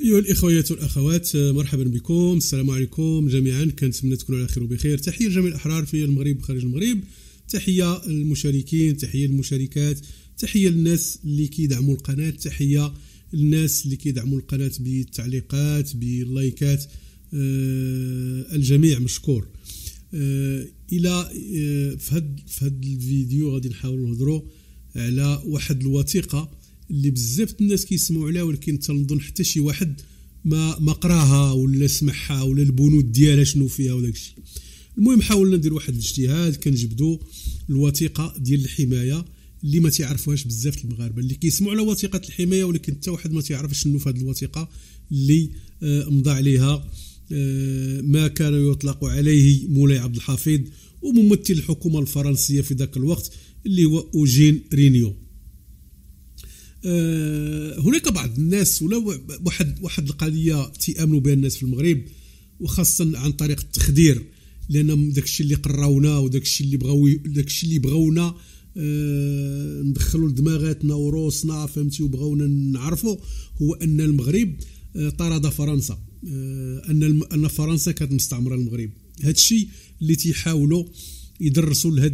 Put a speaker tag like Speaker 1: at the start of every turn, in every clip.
Speaker 1: ايها الإخوة والاخوات مرحبا بكم السلام عليكم جميعا كنتمنى تكونوا على خير وبخير تحيه لجميع الاحرار في المغرب وخارج المغرب تحيه للمشاركين تحيه للمشاركات تحيه للناس اللي كيدعموا القناه تحيه للناس اللي كيدعموا القناه بالتعليقات باللايكات أه الجميع مشكور أه الى أه في هذا الفيديو غادي نحاول نهضروا على واحد الوثيقه اللي بزاف الناس كيسمعوا عليها ولكن تنظن حتى شي واحد ما ما قراها ولا سمعها ولا البنود ديالها شنو فيها وداك الشيء المهم حاولنا ندير واحد الاجتهاد كنجبدوا الوثيقه ديال الحمايه اللي ما تيعرفوهاش بزاف المغاربه اللي كيسمعوا على وثيقه الحمايه ولكن حتى واحد ما تعرفش شنو في هذه الوثيقه اللي آه، مضى عليها آه، ما كان يطلق عليه مولاي عبد الحفيظ وممثل الحكومه الفرنسيه في ذاك الوقت اللي هو اوجين رينيو آه، هناك بعض الناس ولا واحد واحد القضيه تيامنوا بها الناس في المغرب وخاصه عن طريق التخدير لان داك الشيء اللي قراونا وداك الشيء اللي بغاو داك الشيء اللي بغاونا آه، ندخلوا لدماغاتنا وروسنا فهمتي وبغاونا نعرفوا هو ان المغرب آه، طرد فرنسا ان ان فرنسا كانت مستعمره المغرب هذا الشيء اللي تيحاولوا يدرسوا لهذا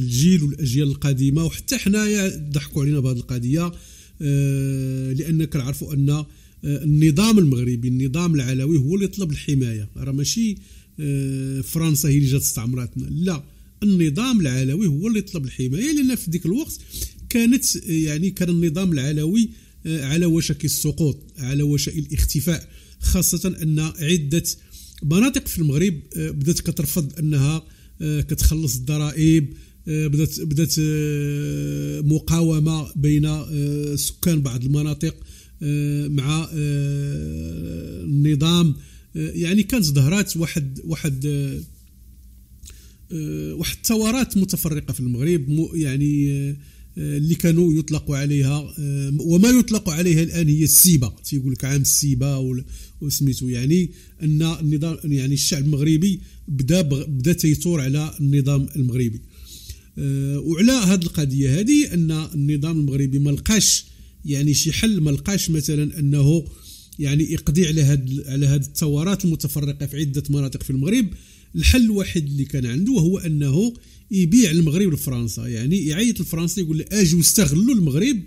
Speaker 1: الجيل والاجيال القديمه وحتى حنايا ضحكوا علينا بهذه القضيه آه، لان كنعرفوا ان آه، النظام المغربي النظام العلوي هو اللي طلب الحمايه راه ماشي آه، فرنسا هي اللي جات استعمرتنا لا النظام العلوي هو اللي طلب الحمايه لان في ذيك الوقت كانت يعني كان النظام العلوي على وشك السقوط على وشك الاختفاء خاصه ان عده مناطق في المغرب بدات كترفض انها كتخلص الضرائب بدات بدات آه، مقاومه بين آه، سكان بعض المناطق آه، مع النظام يعني كانت ظهرات واحد واحد واحد الثورات متفرقه في المغرب يعني اللي كانوا يطلقوا عليها وما يطلق عليها الان هي السيبه تيقول لك عام السيبه وسميتو يعني ان النظام يعني الشعب المغربي بدا بدا تيثور على النظام المغربي آه، وعلى هذه القضيه هذه ان النظام المغربي ما لقاش يعني شي حل ما لقاش مثلا انه يعني يقضي على هاد على هاد الثورات المتفرقه في عده مناطق في المغرب الحل الوحيد اللي كان عنده هو انه يبيع المغرب لفرنسا يعني يعيط لفرنسا يقول له اجوا استغلوا المغرب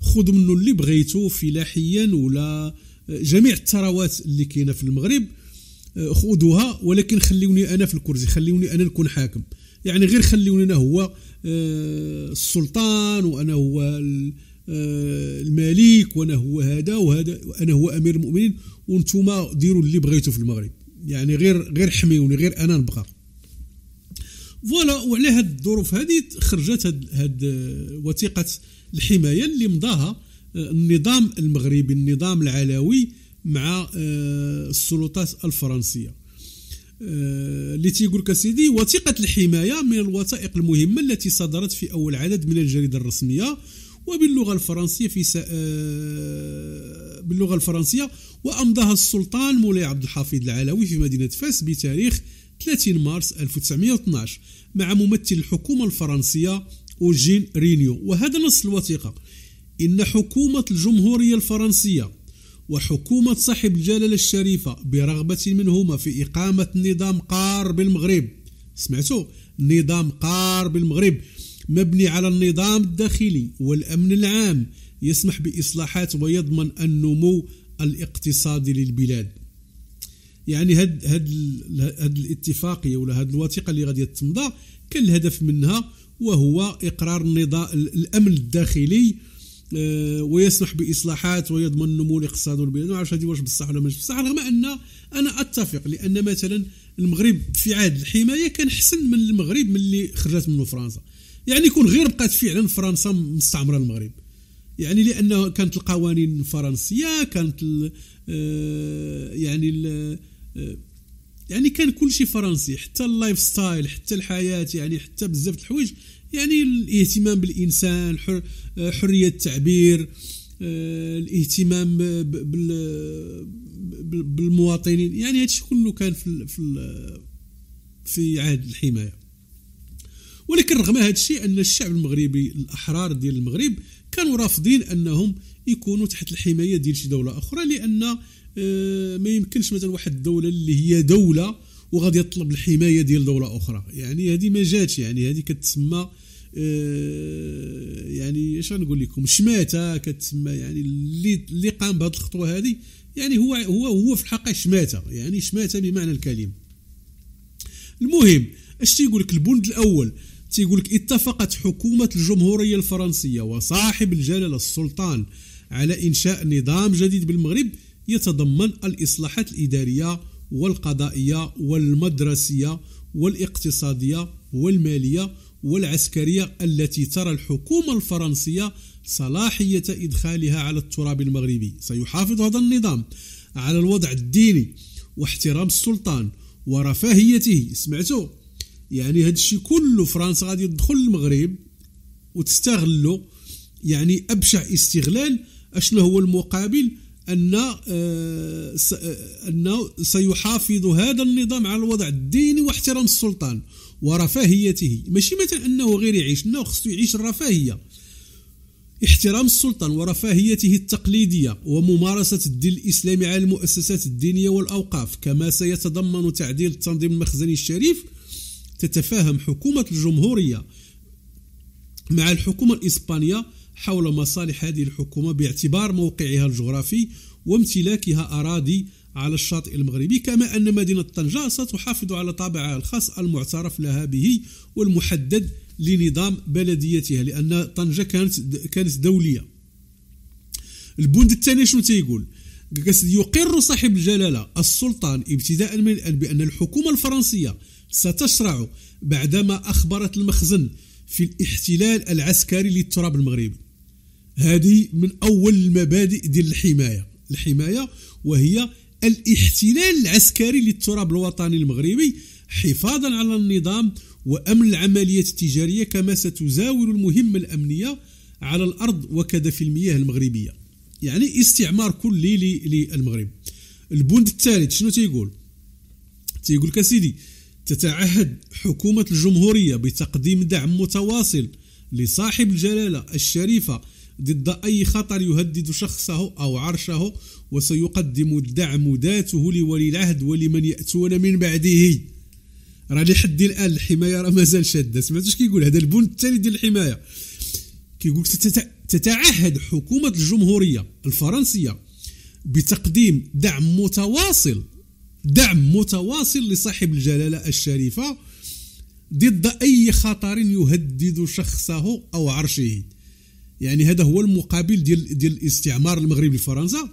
Speaker 1: خذوا منه اللي بغيتوا فلاحيا ولا آه، جميع الثروات اللي كاينه في المغرب آه، خذوها ولكن خليوني انا في الكرسي خليوني انا نكون حاكم يعني غير خليوني انا هو آه، السلطان وانا هو آه، الملك وانا هو هذا وهذا وانا هو امير المؤمنين وانتم ديروا اللي بغيتوا في المغرب يعني غير غير حميوني غير انا نبقى فوالا وعلى هذه الظروف هذه خرجت هذه آه، وثيقه الحمايه اللي مضاها النظام المغربي النظام العلوي مع السلطات الفرنسيه اللي آه، تيقول لك وثيقة الحماية من الوثائق المهمة التي صدرت في أول عدد من الجريدة الرسمية وباللغة الفرنسية في س... آه، باللغة الفرنسية وأمضاها السلطان مولاي عبد الحفيظ العلوي في مدينة فاس بتاريخ 30 مارس 1912 مع ممثل الحكومة الفرنسية أوجين رينيو وهذا نص الوثيقة إن حكومة الجمهورية الفرنسية وحكومة صاحب الجلالة الشريفة برغبة منهما في إقامة نظام قار بالمغرب سمعتوا نظام قار بالمغرب مبني على النظام الداخلي والأمن العام يسمح بإصلاحات ويضمن النمو الاقتصادي للبلاد يعني هاد هاد هاد الاتفاقيه ولا هاد الوثيقه اللي غادي تمضى كان الهدف منها وهو اقرار النظام الامن الداخلي آه، ويسمح باصلاحات ويضمن نمو الاقتصاد البلاد ما عرفتش هذه واش بصح ولا ماشي بصح رغم ان انا اتفق لان مثلا المغرب في عهد الحمايه كان احسن من المغرب من اللي خرجت منه فرنسا يعني يكون غير بقات فعلا فرنسا مستعمره المغرب يعني لانه كانت القوانين الفرنسيه كانت الـ آه، يعني الـ آه، يعني كان كل شيء فرنسي حتى اللايف ستايل حتى الحياه يعني حتى بزاف د الحوايج يعني الاهتمام بالانسان حر حريه التعبير آه، الاهتمام بالمواطنين يعني هادشي كله كان في في في عهد الحمايه ولكن رغم هذا الشيء ان الشعب المغربي الاحرار ديال المغرب كانوا رافضين انهم يكونوا تحت الحمايه ديال شي دوله اخرى لان آه، ما يمكنش مثلا واحد الدوله اللي هي دوله وغادي يطلب الحمايه ديال دوله اخرى يعني هذه ما جاتش يعني هذه كتسمى آه، يعني اش غنقول لكم شماته كتسمى يعني اللي اللي قام بهذه الخطوه هذه يعني هو هو هو في الحقيقه شماته يعني شماته بمعنى الكلمه المهم اش تيقول لك البند الاول تيقول لك اتفقت حكومه الجمهوريه الفرنسيه وصاحب الجلاله السلطان على انشاء نظام جديد بالمغرب يتضمن الاصلاحات الاداريه والقضائية والمدرسية والاقتصادية والمالية والعسكرية التي ترى الحكومة الفرنسية صلاحية إدخالها على التراب المغربي سيحافظ هذا النظام على الوضع الديني واحترام السلطان ورفاهيته سمعتوا يعني هذا الشيء كله فرنسا غادي تدخل المغرب وتستغله يعني ابشع استغلال اشنو هو المقابل ان آه، أنه سيحافظ هذا النظام على الوضع الديني واحترام السلطان ورفاهيته ماشي مثلا أنه غير يعيش أنه خصو يعيش الرفاهية احترام السلطان ورفاهيته التقليدية وممارسة الدين الإسلامي على المؤسسات الدينية والأوقاف كما سيتضمن تعديل التنظيم المخزني الشريف تتفاهم حكومة الجمهورية مع الحكومة الإسبانية حول مصالح هذه الحكومة باعتبار موقعها الجغرافي وامتلاكها أراضي على الشاطئ المغربي كما أن مدينة طنجة ستحافظ على طابعها الخاص المعترف لها به والمحدد لنظام بلديتها لأن طنجة كانت كانت دولية البند الثاني شنو تيقول يقر صاحب الجلالة السلطان ابتداء من الآن بأن الحكومة الفرنسية ستشرع بعدما أخبرت المخزن في الاحتلال العسكري للتراب المغربي هذه من أول المبادئ ديال الحماية الحمايه وهي الاحتلال العسكري للتراب الوطني المغربي حفاظا على النظام وامن العمليات التجاريه كما ستزاول المهمه الامنيه على الارض وكذا في المياه المغربيه يعني استعمار كلي للمغرب البند الثالث شنو تيقول تيقول لك اسيدي تتعهد حكومه الجمهوريه بتقديم دعم متواصل لصاحب الجلاله الشريفه ضد أي خطر يهدد شخصه أو عرشه وسيقدم الدعم ذاته لولي العهد ولمن يأتون من بعده راه لحد الآن الحماية راه مازال شادة سمعتوش كيقول هذا البن الثاني ديال الحماية كيقول تتعهد حكومة الجمهورية الفرنسية بتقديم دعم متواصل دعم متواصل لصاحب الجلالة الشريفة ضد أي خطر يهدد شخصه أو عرشه يعني هذا هو المقابل ديال ديال الاستعمار المغربي لفرنسا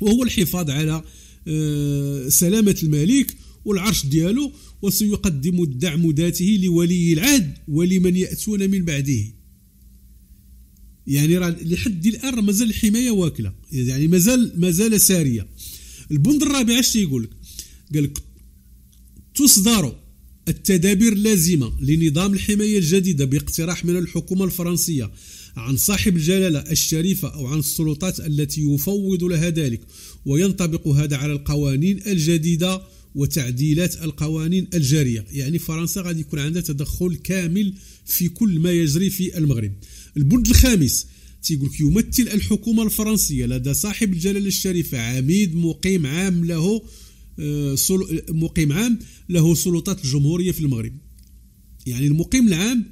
Speaker 1: وهو الحفاظ على آه، سلامه الملك والعرش ديالو وسيقدم الدعم ذاته لولي العهد ولمن ياتون من بعده يعني راه لحد الان مازال الحمايه واكله يعني مازال مازال ساريه البند الرابع اش تيقول لك قال لك تصدر التدابير اللازمه لنظام الحمايه الجديده باقتراح من الحكومه الفرنسيه عن صاحب الجلالة الشريفة أو عن السلطات التي يفوض لها ذلك وينطبق هذا على القوانين الجديدة وتعديلات القوانين الجارية يعني فرنسا غادي يكون عندها تدخل كامل في كل ما يجري في المغرب البند الخامس تيقول يمثل الحكومة الفرنسية لدى صاحب الجلالة الشريفة عميد مقيم عام له آه، مقيم عام له سلطات الجمهورية في المغرب يعني المقيم العام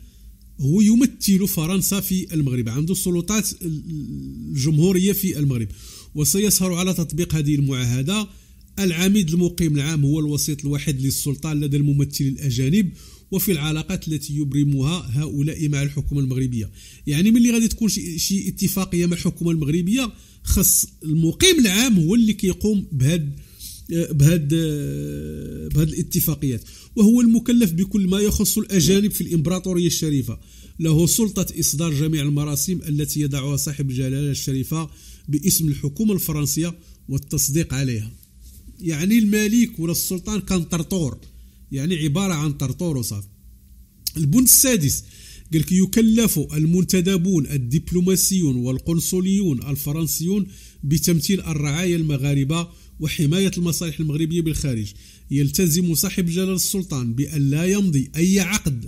Speaker 1: هو يمثل فرنسا في المغرب عنده السلطات الجمهوريه في المغرب وسيسهر على تطبيق هذه المعاهده العميد المقيم العام هو الوسيط الوحيد للسلطه لدى الممثلين الاجانب وفي العلاقات التي يبرمها هؤلاء مع الحكومه المغربيه يعني ملي غادي تكون شي اتفاقيه مع الحكومه المغربيه خص المقيم العام هو اللي كيقوم بهذا آه، بهاد آه، بهاد الاتفاقيات وهو المكلف بكل ما يخص الاجانب في الامبراطوريه الشريفه له سلطه اصدار جميع المراسيم التي يضعها صاحب الجلاله الشريفه باسم الحكومه الفرنسيه والتصديق عليها يعني الملك ولا السلطان كان طرطور يعني عباره عن طرطور وصافي البند السادس قال لك يكلف المنتدبون الدبلوماسيون والقنصليون الفرنسيون بتمثيل الرعايا المغاربه وحماية المصالح المغربية بالخارج يلتزم صاحب جلالة السلطان بأن لا يمضي أي عقد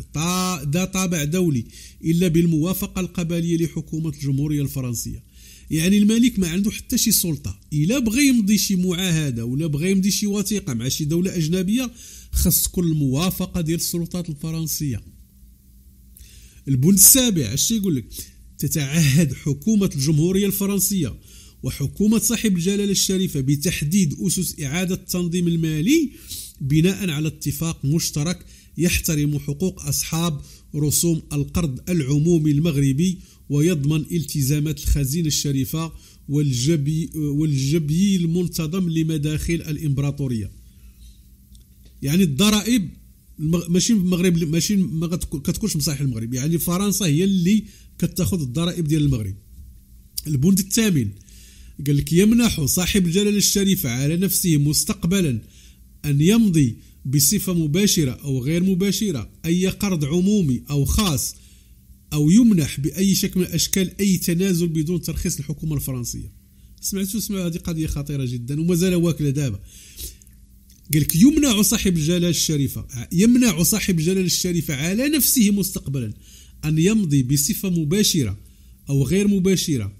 Speaker 1: ذا طابع دولي إلا بالموافقة القبلية لحكومة الجمهورية الفرنسية يعني الملك ما عنده حتى شي سلطة إلا بغى يمضي شي معاهدة ولا بغى يمضي شي وثيقة مع شي دولة أجنبية خص كل الموافقة ديال السلطات الفرنسية البند السابع اش يقول لك تتعهد حكومة الجمهورية الفرنسية وحكومة صاحب الجلالة الشريفة بتحديد أسس إعادة التنظيم المالي بناء على اتفاق مشترك يحترم حقوق أصحاب رسوم القرض العمومي المغربي ويضمن التزامات الخزينة الشريفة والجبي, والجبي المنتظم لمداخل الإمبراطورية يعني الضرائب ماشي المغرب ماشي ما كتكونش مصالح المغرب يعني فرنسا هي اللي كتاخذ الضرائب ديال المغرب البند الثامن قال لك يمنح صاحب الجلالة الشريف على نفسه مستقبلا أن يمضي بصفة مباشرة أو غير مباشرة أي قرض عمومي أو خاص أو يمنح بأي شكل من الأشكال أي تنازل بدون ترخيص الحكومة الفرنسية سمعتوا سمعوا هذه قضية خطيرة جدا ومازال واكلة دابا قال لك يمنع صاحب الجلالة الشريفة يمنع صاحب الجلالة الشريفة على نفسه مستقبلا أن يمضي بصفة مباشرة أو غير مباشرة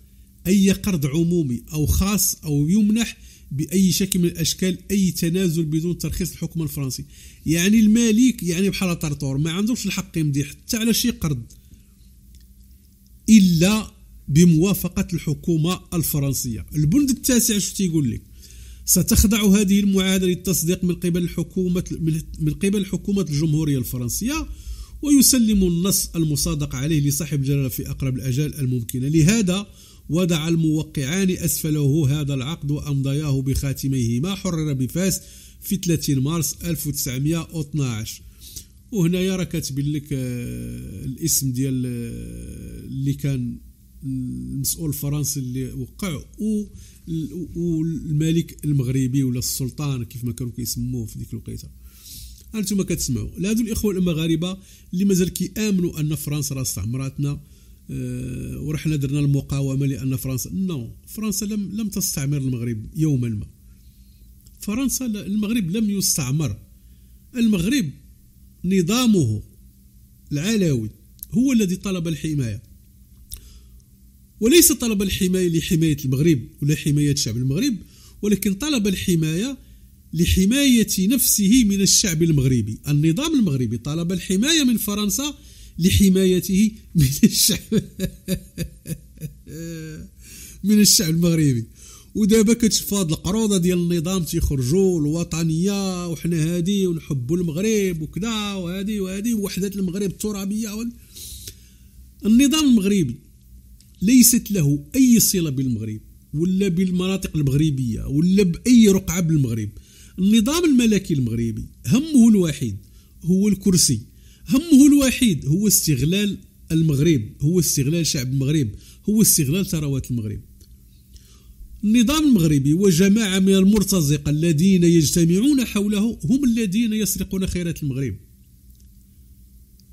Speaker 1: أي قرض عمومي أو خاص أو يمنح بأي شكل من الأشكال أي تنازل بدون ترخيص الحكم الفرنسي يعني الملك يعني بحال طرطور ما عندوش الحق يمضي حتى على شي قرض إلا بموافقة الحكومة الفرنسية البند التاسع شو تيقول لك ستخضع هذه المعاهدة للتصديق من قبل الحكومة من قبل حكومة الجمهورية الفرنسية ويسلم النص المصادق عليه لصاحب الجلالة في أقرب الأجال الممكنة لهذا وضع الموقعان أسفله هذا العقد وأمضياه بخاتميهما حرر بفاس في 30 مارس 1912 وهنايا راه كاتبين لك الاسم ديال آه، اللي كان المسؤول الفرنسي اللي وقع والملك المغربي ولا السلطان كيف ما كانوا كيسموه في ديك الوقيته انتم كتسمعوا لهذو الاخوه المغاربه اللي مازال كيامنوا ان فرنسا راه استعمراتنا آه، ورحنا درنا المقاومه لان فرنسا نو فرنسا لم لم تستعمر المغرب يوما ما فرنسا المغرب لم يستعمر المغرب نظامه العلوي هو الذي طلب الحمايه وليس طلب الحمايه لحمايه المغرب ولا حمايه شعب المغرب ولكن طلب الحمايه لحمايه نفسه من الشعب المغربي النظام المغربي طلب الحمايه من فرنسا لحمايته من الشعب من الشعب المغربي ودابا كتشوف هاد القروضه ديال النظام تيخرجوا الوطنيه وحنا هادي ونحبوا المغرب وكذا وهادي وهادي وحده المغرب الترابيه النظام المغربي ليست له اي صله بالمغرب ولا بالمناطق المغربيه ولا باي رقعه بالمغرب النظام الملكي المغربي همه الوحيد هو الكرسي همه الوحيد هو استغلال المغرب هو استغلال شعب المغرب هو استغلال ثروات المغرب النظام المغربي وجماعة من المرتزقة الذين يجتمعون حوله هم الذين يسرقون خيرات المغرب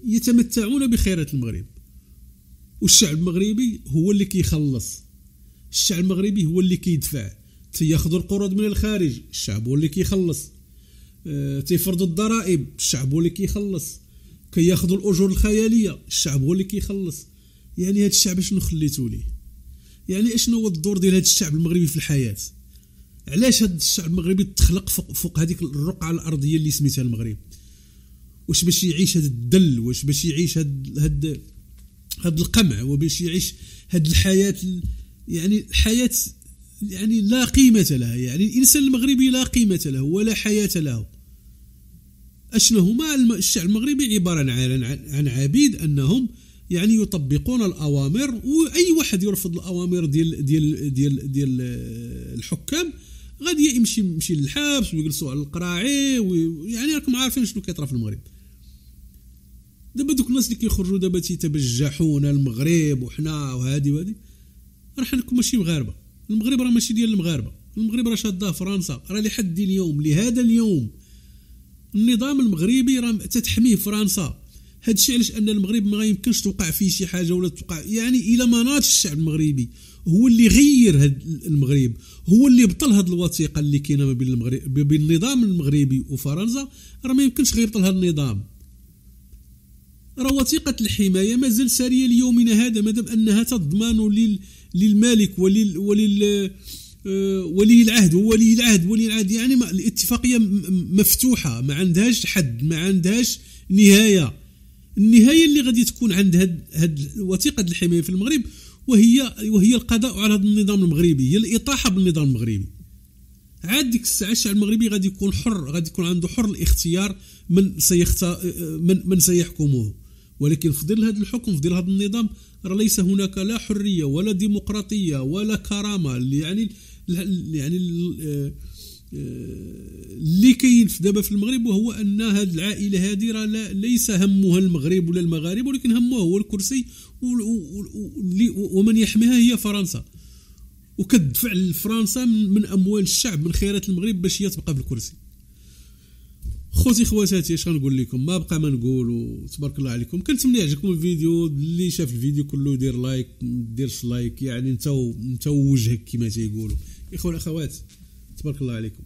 Speaker 1: يتمتعون بخيرات المغرب والشعب المغربي هو اللي كيخلص الشعب المغربي هو اللي كيدفع تياخذ القروض من الخارج الشعب هو اللي كيخلص آه، تيفرض الضرائب الشعب هو اللي كيخلص كياخذوا الاجور الخياليه الشعب هو اللي كيخلص يعني هذا الشعب شنو خليتو ليه يعني اشنو هو الدور ديال هذا الشعب المغربي في الحياه علاش هذا الشعب المغربي تخلق فوق, فوق هذيك الرقعه الارضيه اللي سميتها المغرب واش باش يعيش هذا الدل واش باش يعيش هاد هاد هاد القمع وباش يعيش هاد الحياه يعني الحياه يعني لا قيمه لها يعني الانسان المغربي لا قيمه له ولا حياه له أشنو هما الشعب المغربي عبارة عن عن عبيد أنهم يعني يطبقون الأوامر وأي واحد يرفض الأوامر ديال ديال ديال ديال آه، الحكام غادي يمشي يمشي للحبس ويجلسوا على القراعي ويعني راكم عارفين شنو كيطرا في المغرب دابا دوك الناس اللي كيخرجوا دابا تيتبجحونا المغرب وحنا وهادي وهادي راه حنكون ماشي مغاربه المغرب راه ماشي ديال المغاربه المغرب راه شاده فرنسا راه لحد اليوم لهذا اليوم النظام المغربي راه تتحميه فرنسا هادشي علاش ان المغرب ما يمكنش توقع فيه شي حاجه ولا توقع يعني الى ما ناضش الشعب المغربي هو اللي غير هاد المغرب هو اللي بطل هاد الوثيقه اللي كاينه ما بين المغرب بين النظام المغربي وفرنسا راه ما يمكنش غير يبطل هاد النظام راه وثيقه الحمايه مازال ساريه ليومنا هذا مادام انها تضمن لل للملك ولل ولل آه، ولي العهد وولي العهد ولي العهد يعني ما الاتفاقيه مفتوحه ما عندهاش حد ما عندهاش نهايه النهايه اللي غادي تكون عند هاد هاد وثيقه الحمايه في المغرب وهي وهي القضاء على هذا النظام المغربي هي الاطاحه بالنظام المغربي عاد ديك الساعه الشعب المغربي غادي يكون حر غادي يكون عنده حر الاختيار من سيختار آه، من من سيحكمه ولكن في ظل هذا الحكم في ظل هذا النظام ليس هناك لا حريه ولا ديمقراطيه ولا كرامه يعني يعني اللي آه، آه، كاين دابا في المغرب وهو ان هذه العائله هذه راه ليس همها المغرب ولا المغاربه ولكن همها هو الكرسي ومن يحميها هي فرنسا وكتدفع لفرنسا من اموال الشعب من خيرات المغرب باش هي تبقى في الكرسي خوتي خواتاتي اش غنقول لكم ما بقى ما نقول تبارك الله عليكم كنتمنى يعجبكم الفيديو اللي شاف الفيديو كله دير لايك ديرش لايك يعني انت انت وجهك كما تيقولوا اخوان الاخوات تبارك الله عليكم